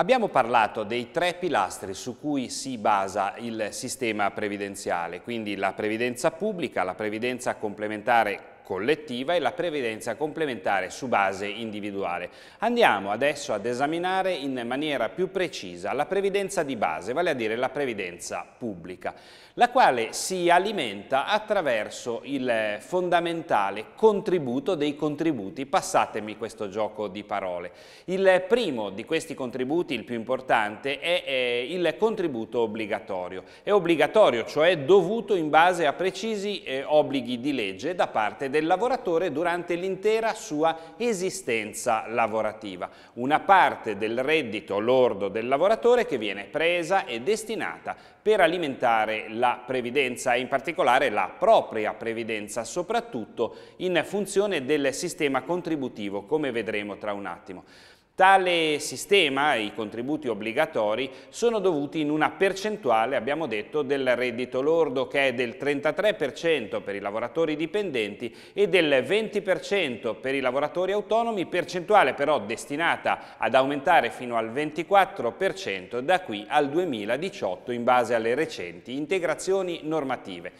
Abbiamo parlato dei tre pilastri su cui si basa il sistema previdenziale, quindi la previdenza pubblica, la previdenza complementare collettiva e la previdenza complementare su base individuale. Andiamo adesso ad esaminare in maniera più precisa la previdenza di base, vale a dire la previdenza pubblica, la quale si alimenta attraverso il fondamentale contributo dei contributi, passatemi questo gioco di parole. Il primo di questi contributi, il più importante, è, il contributo obbligatorio. È obbligatorio, cioè dovuto in base a precisi eh, obblighi di legge da parte del del lavoratore durante l'intera sua esistenza lavorativa. Una parte del reddito lordo del lavoratore che viene presa e destinata per alimentare la previdenza e in particolare la propria previdenza, soprattutto in funzione del sistema contributivo, come vedremo tra un attimo. Tale sistema, i contributi obbligatori, sono dovuti in una percentuale, abbiamo detto, del reddito lordo che è del 33% per i lavoratori dipendenti e del 20% per i lavoratori autonomi, percentuale però destinata ad aumentare fino al 24% da qui al 2018 in base alle recenti integrazioni normative.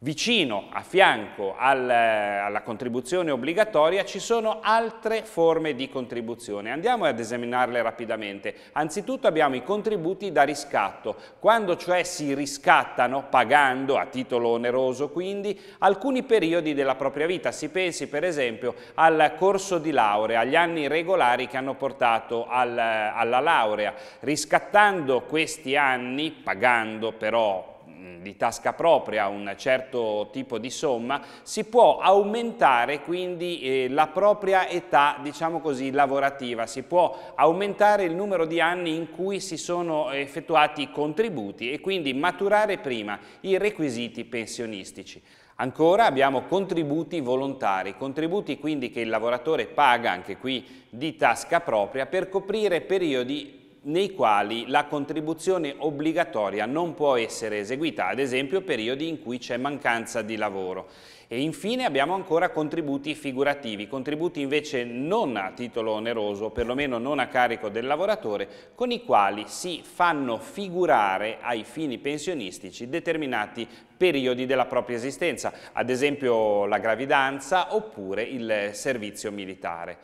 Vicino, a fianco al, eh, alla contribuzione obbligatoria, ci sono altre forme di contribuzione. Andiamo ad esaminarle rapidamente. Anzitutto abbiamo i contributi da riscatto, quando cioè si riscattano, pagando, a titolo oneroso quindi, alcuni periodi della propria vita. Si pensi per esempio al corso di laurea, agli anni regolari che hanno portato al, alla laurea. Riscattando questi anni, pagando però di tasca propria un certo tipo di somma, si può aumentare quindi eh, la propria età, diciamo così, lavorativa, si può aumentare il numero di anni in cui si sono effettuati i contributi e quindi maturare prima i requisiti pensionistici. Ancora abbiamo contributi volontari, contributi quindi che il lavoratore paga anche qui di tasca propria per coprire periodi nei quali la contribuzione obbligatoria non può essere eseguita, ad esempio periodi in cui c'è mancanza di lavoro. E infine abbiamo ancora contributi figurativi, contributi invece non a titolo oneroso, perlomeno non a carico del lavoratore, con i quali si fanno figurare ai fini pensionistici determinati periodi della propria esistenza, ad esempio la gravidanza oppure il servizio militare.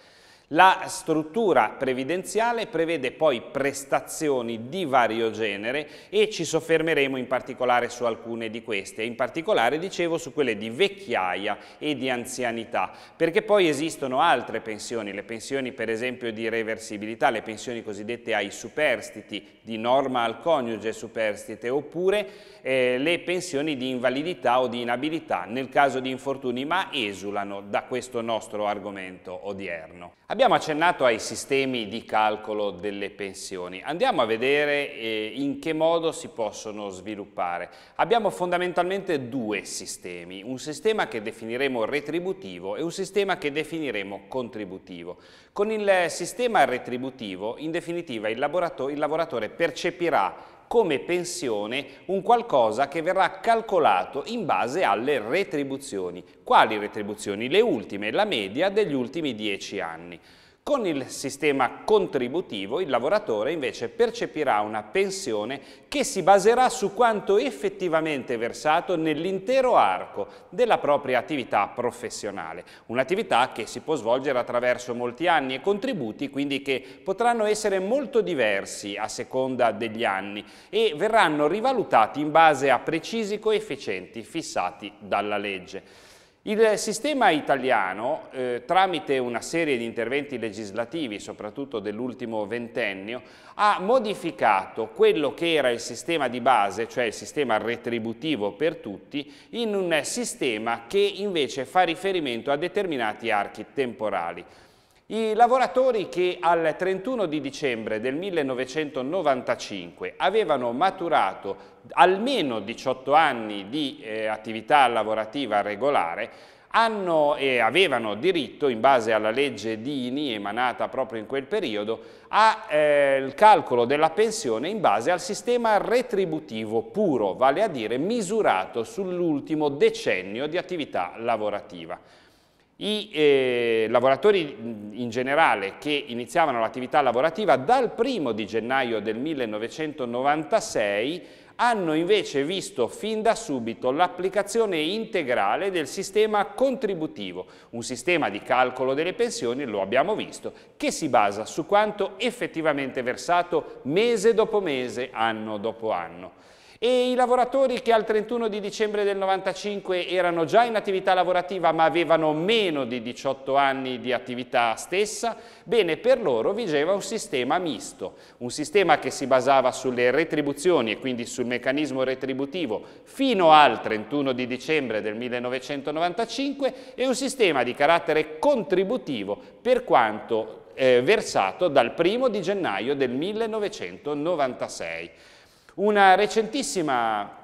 La struttura previdenziale prevede poi prestazioni di vario genere e ci soffermeremo in particolare su alcune di queste, in particolare dicevo su quelle di vecchiaia e di anzianità, perché poi esistono altre pensioni, le pensioni per esempio di reversibilità, le pensioni cosiddette ai superstiti, di norma al coniuge superstite, oppure eh, le pensioni di invalidità o di inabilità nel caso di infortuni, ma esulano da questo nostro argomento odierno. Abbiamo Abbiamo accennato ai sistemi di calcolo delle pensioni, andiamo a vedere eh, in che modo si possono sviluppare. Abbiamo fondamentalmente due sistemi, un sistema che definiremo retributivo e un sistema che definiremo contributivo. Con il sistema retributivo, in definitiva, il, il lavoratore percepirà come pensione un qualcosa che verrà calcolato in base alle retribuzioni. Quali retribuzioni? Le ultime, la media degli ultimi dieci anni. Con il sistema contributivo il lavoratore invece percepirà una pensione che si baserà su quanto effettivamente versato nell'intero arco della propria attività professionale, un'attività che si può svolgere attraverso molti anni e contributi quindi che potranno essere molto diversi a seconda degli anni e verranno rivalutati in base a precisi coefficienti fissati dalla legge. Il sistema italiano, eh, tramite una serie di interventi legislativi, soprattutto dell'ultimo ventennio, ha modificato quello che era il sistema di base, cioè il sistema retributivo per tutti, in un sistema che invece fa riferimento a determinati archi temporali. I lavoratori che al 31 di dicembre del 1995 avevano maturato almeno 18 anni di eh, attività lavorativa regolare hanno e avevano diritto, in base alla legge Dini emanata proprio in quel periodo, al eh, calcolo della pensione in base al sistema retributivo puro, vale a dire misurato sull'ultimo decennio di attività lavorativa. I eh, lavoratori in generale che iniziavano l'attività lavorativa dal primo di gennaio del 1996 hanno invece visto fin da subito l'applicazione integrale del sistema contributivo, un sistema di calcolo delle pensioni, lo abbiamo visto, che si basa su quanto effettivamente versato mese dopo mese, anno dopo anno e i lavoratori che al 31 di dicembre del 95 erano già in attività lavorativa ma avevano meno di 18 anni di attività stessa, bene, per loro vigeva un sistema misto, un sistema che si basava sulle retribuzioni e quindi sul meccanismo retributivo fino al 31 di dicembre del 1995 e un sistema di carattere contributivo per quanto eh, versato dal 1 di gennaio del 1996. Una recentissima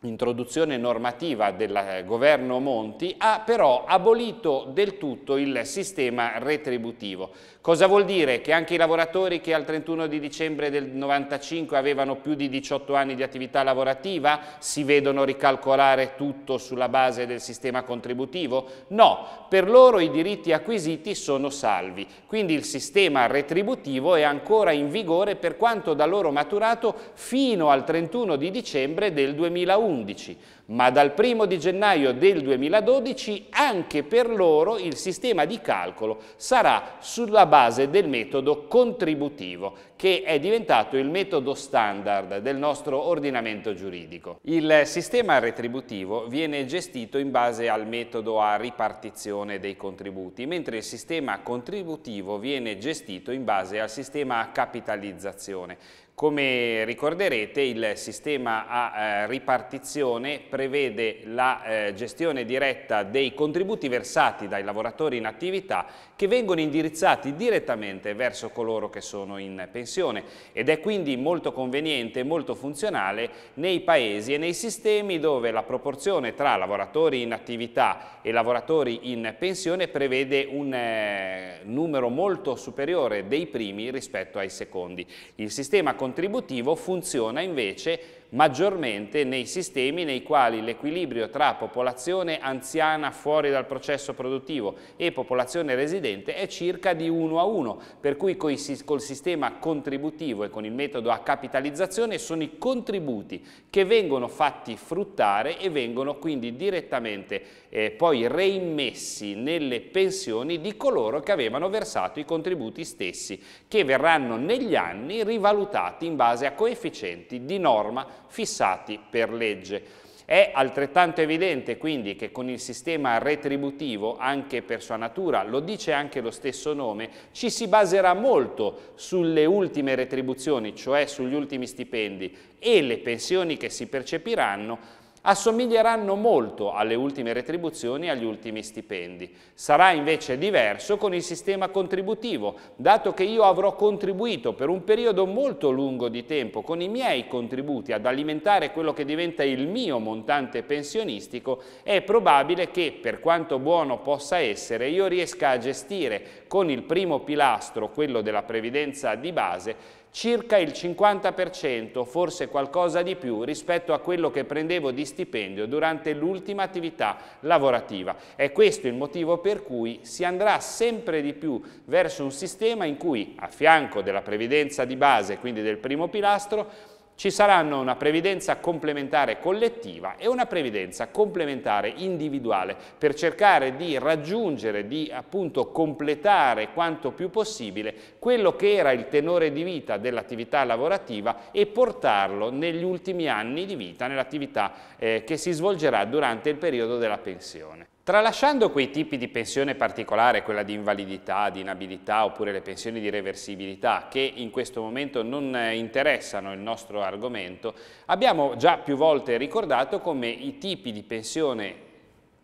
introduzione normativa del eh, governo Monti ha però abolito del tutto il sistema retributivo. Cosa vuol dire? Che anche i lavoratori che al 31 di dicembre del 95 avevano più di 18 anni di attività lavorativa si vedono ricalcolare tutto sulla base del sistema contributivo? No, per loro i diritti acquisiti sono salvi, quindi il sistema retributivo è ancora in vigore per quanto da loro maturato fino al 31 di dicembre del 2011 ma dal 1 di gennaio del 2012 anche per loro il sistema di calcolo sarà sulla base del metodo contributivo, che è diventato il metodo standard del nostro ordinamento giuridico. Il sistema retributivo viene gestito in base al metodo a ripartizione dei contributi, mentre il sistema contributivo viene gestito in base al sistema a capitalizzazione come ricorderete il sistema a eh, ripartizione prevede la eh, gestione diretta dei contributi versati dai lavoratori in attività che vengono indirizzati direttamente verso coloro che sono in pensione ed è quindi molto conveniente e molto funzionale nei paesi e nei sistemi dove la proporzione tra lavoratori in attività e lavoratori in pensione prevede un eh, numero molto superiore dei primi rispetto ai secondi. Il sistema contributivo funziona invece maggiormente nei sistemi nei quali l'equilibrio tra popolazione anziana fuori dal processo produttivo e popolazione residente è circa di 1 a 1, per cui col sistema contributivo e con il metodo a capitalizzazione sono i contributi che vengono fatti fruttare e vengono quindi direttamente eh, poi reimmessi nelle pensioni di coloro che avevano versato i contributi stessi, che verranno negli anni rivalutati in base a coefficienti di norma fissati per legge. È altrettanto evidente quindi che con il sistema retributivo, anche per sua natura, lo dice anche lo stesso nome, ci si baserà molto sulle ultime retribuzioni, cioè sugli ultimi stipendi e le pensioni che si percepiranno assomiglieranno molto alle ultime retribuzioni e agli ultimi stipendi. Sarà invece diverso con il sistema contributivo, dato che io avrò contribuito per un periodo molto lungo di tempo con i miei contributi ad alimentare quello che diventa il mio montante pensionistico, è probabile che, per quanto buono possa essere, io riesca a gestire con il primo pilastro, quello della previdenza di base, circa il 50%, forse qualcosa di più rispetto a quello che prendevo di stipendio durante l'ultima attività lavorativa. È questo il motivo per cui si andrà sempre di più verso un sistema in cui a fianco della previdenza di base, quindi del primo pilastro, ci saranno una previdenza complementare collettiva e una previdenza complementare individuale per cercare di raggiungere, di appunto completare quanto più possibile quello che era il tenore di vita dell'attività lavorativa e portarlo negli ultimi anni di vita nell'attività eh, che si svolgerà durante il periodo della pensione. Tralasciando quei tipi di pensione particolare, quella di invalidità, di inabilità oppure le pensioni di reversibilità che in questo momento non eh, interessano il nostro argomento, abbiamo già più volte ricordato come i tipi di pensione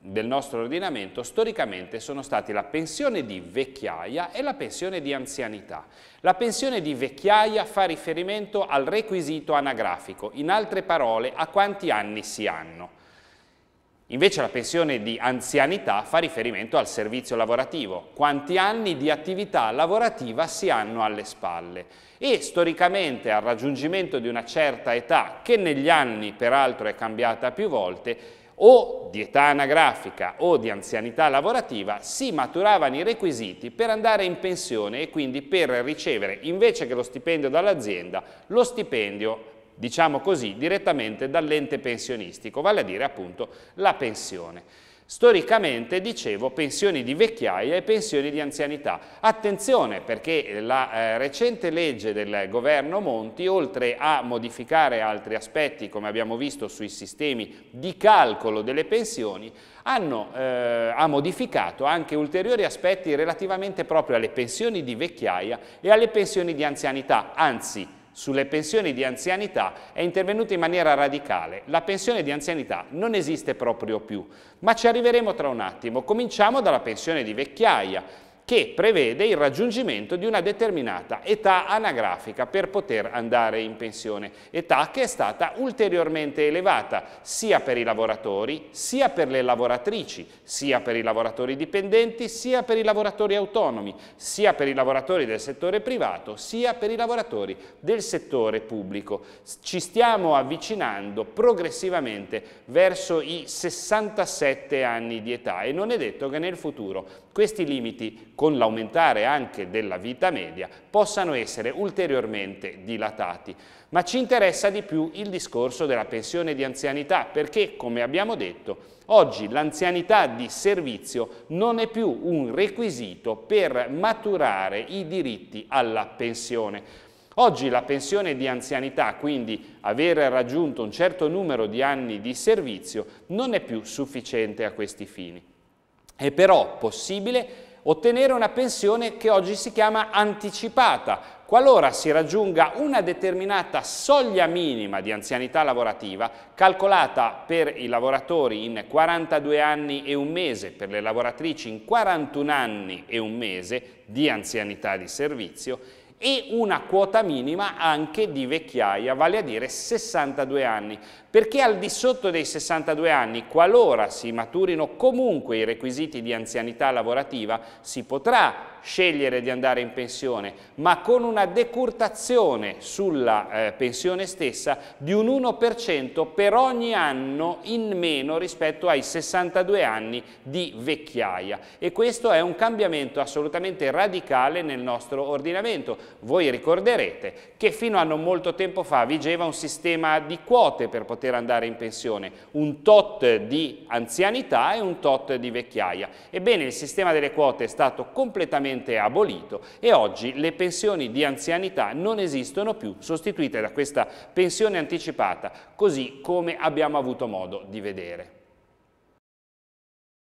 del nostro ordinamento storicamente sono stati la pensione di vecchiaia e la pensione di anzianità. La pensione di vecchiaia fa riferimento al requisito anagrafico, in altre parole a quanti anni si hanno. Invece la pensione di anzianità fa riferimento al servizio lavorativo, quanti anni di attività lavorativa si hanno alle spalle e storicamente al raggiungimento di una certa età, che negli anni peraltro è cambiata più volte, o di età anagrafica o di anzianità lavorativa si maturavano i requisiti per andare in pensione e quindi per ricevere invece che lo stipendio dall'azienda lo stipendio diciamo così, direttamente dall'ente pensionistico, vale a dire appunto la pensione. Storicamente, dicevo, pensioni di vecchiaia e pensioni di anzianità. Attenzione perché la eh, recente legge del governo Monti, oltre a modificare altri aspetti, come abbiamo visto sui sistemi di calcolo delle pensioni, hanno, eh, ha modificato anche ulteriori aspetti relativamente proprio alle pensioni di vecchiaia e alle pensioni di anzianità, anzi sulle pensioni di anzianità è intervenuta in maniera radicale. La pensione di anzianità non esiste proprio più, ma ci arriveremo tra un attimo. Cominciamo dalla pensione di vecchiaia che prevede il raggiungimento di una determinata età anagrafica per poter andare in pensione, età che è stata ulteriormente elevata sia per i lavoratori, sia per le lavoratrici, sia per i lavoratori dipendenti, sia per i lavoratori autonomi, sia per i lavoratori del settore privato, sia per i lavoratori del settore pubblico. Ci stiamo avvicinando progressivamente verso i 67 anni di età e non è detto che nel futuro questi limiti con l'aumentare anche della vita media, possano essere ulteriormente dilatati. Ma ci interessa di più il discorso della pensione di anzianità, perché, come abbiamo detto, oggi l'anzianità di servizio non è più un requisito per maturare i diritti alla pensione. Oggi la pensione di anzianità, quindi aver raggiunto un certo numero di anni di servizio, non è più sufficiente a questi fini. È però possibile ottenere una pensione che oggi si chiama anticipata. Qualora si raggiunga una determinata soglia minima di anzianità lavorativa, calcolata per i lavoratori in 42 anni e un mese, per le lavoratrici in 41 anni e un mese di anzianità di servizio, e una quota minima anche di vecchiaia, vale a dire 62 anni, perché al di sotto dei 62 anni, qualora si maturino comunque i requisiti di anzianità lavorativa, si potrà scegliere di andare in pensione, ma con una decurtazione sulla eh, pensione stessa di un 1% per ogni anno in meno rispetto ai 62 anni di vecchiaia. E questo è un cambiamento assolutamente radicale nel nostro ordinamento. Voi ricorderete che fino a non molto tempo fa vigeva un sistema di quote per poter andare in pensione, un tot di anzianità e un tot di vecchiaia. Ebbene, il sistema delle quote è stato completamente completamente abolito e oggi le pensioni di anzianità non esistono più, sostituite da questa pensione anticipata, così come abbiamo avuto modo di vedere.